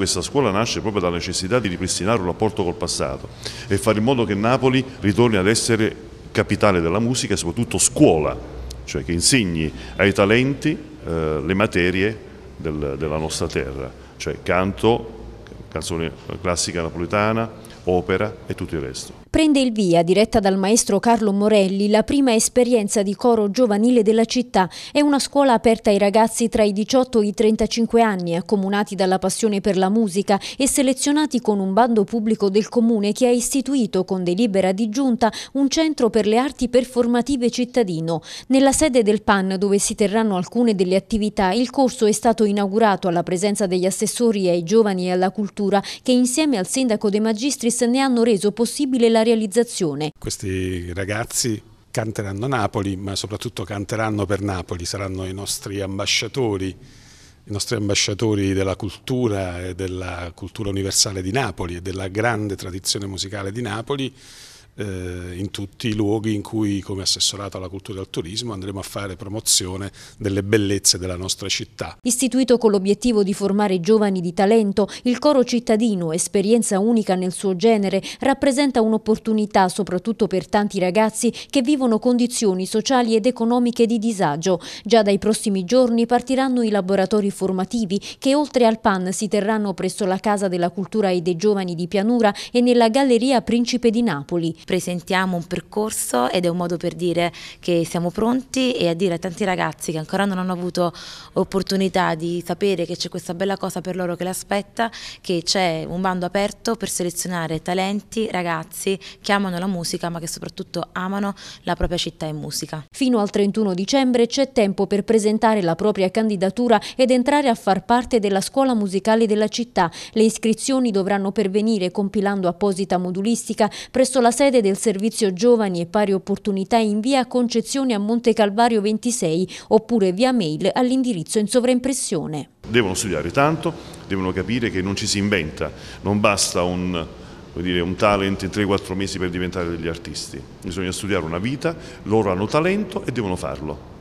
questa scuola nasce proprio dalla necessità di ripristinare un rapporto col passato e fare in modo che Napoli ritorni ad essere capitale della musica e soprattutto scuola, cioè che insegni ai talenti eh, le materie del, della nostra terra, cioè canto, canzone classica napoletana, opera e tutto il resto. Prende il via, diretta dal maestro Carlo Morelli, la prima esperienza di coro giovanile della città. È una scuola aperta ai ragazzi tra i 18 e i 35 anni, accomunati dalla passione per la musica e selezionati con un bando pubblico del comune che ha istituito con delibera di giunta un centro per le arti performative cittadino. Nella sede del PAN, dove si terranno alcune delle attività, il corso è stato inaugurato alla presenza degli assessori ai giovani e alla cultura che insieme al sindaco De Magistris ne hanno reso possibile la realizzazione. Questi ragazzi canteranno Napoli, ma soprattutto canteranno per Napoli, saranno i nostri ambasciatori, i nostri ambasciatori della cultura e della cultura universale di Napoli e della grande tradizione musicale di Napoli eh, in tutti i luoghi in cui come assessorato alla cultura e al turismo andremo a fare promozione delle bellezze della nostra città. Istituito con l'obiettivo di formare giovani di talento, il coro cittadino, esperienza unica nel suo genere, rappresenta un'opportunità soprattutto per tanti ragazzi che vivono condizioni sociali ed economiche di disagio. Già dai prossimi giorni partiranno i laboratori formativi che oltre al PAN si terranno presso la Casa della Cultura e dei Giovani di Pianura e nella Galleria Principe di Napoli presentiamo un percorso ed è un modo per dire che siamo pronti e a dire a tanti ragazzi che ancora non hanno avuto opportunità di sapere che c'è questa bella cosa per loro che l'aspetta, che c'è un bando aperto per selezionare talenti, ragazzi che amano la musica ma che soprattutto amano la propria città e musica. Fino al 31 dicembre c'è tempo per presentare la propria candidatura ed entrare a far parte della scuola musicale della città. Le iscrizioni dovranno pervenire compilando apposita modulistica presso la sede sede del Servizio Giovani e Pari Opportunità in via Concezione a Monte Calvario 26 oppure via mail all'indirizzo in sovraimpressione. Devono studiare tanto, devono capire che non ci si inventa, non basta un dire, un talent in 3-4 mesi per diventare degli artisti. Bisogna studiare una vita, loro hanno talento e devono farlo.